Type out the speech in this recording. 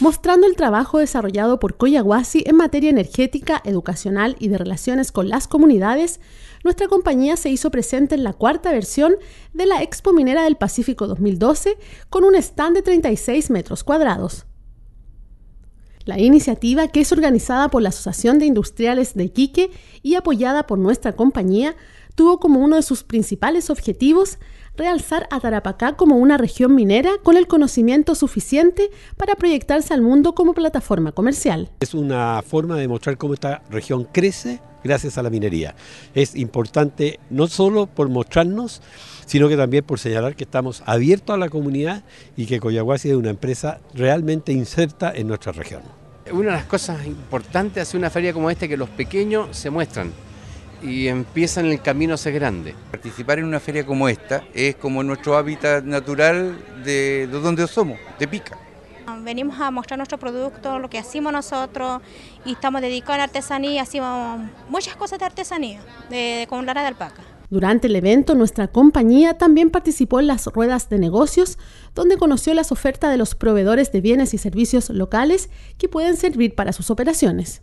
mostrando el trabajo desarrollado por Coyahuasi en materia energética, educacional y de relaciones con las comunidades, nuestra compañía se hizo presente en la cuarta versión de la Expo Minera del Pacífico 2012 con un stand de 36 metros cuadrados. La iniciativa, que es organizada por la Asociación de Industriales de Iquique y apoyada por nuestra compañía, tuvo como uno de sus principales objetivos realzar a Tarapacá como una región minera con el conocimiento suficiente para proyectarse al mundo como plataforma comercial. Es una forma de mostrar cómo esta región crece gracias a la minería. Es importante no solo por mostrarnos, sino que también por señalar que estamos abiertos a la comunidad y que Coyahuasi es una empresa realmente inserta en nuestra región. Una de las cosas importantes de hacer una feria como esta es que los pequeños se muestran y empiezan el camino a ser grande. Participar en una feria como esta es como nuestro hábitat natural de, donde somos, de Pica. Venimos a mostrar nuestro producto, lo que hacemos nosotros y estamos dedicados a la artesanía, hacemos muchas cosas de artesanía, de, de con de alpaca. Durante el evento, nuestra compañía también participó en las ruedas de negocios, donde conoció las ofertas de los proveedores de bienes y servicios locales que pueden servir para sus operaciones.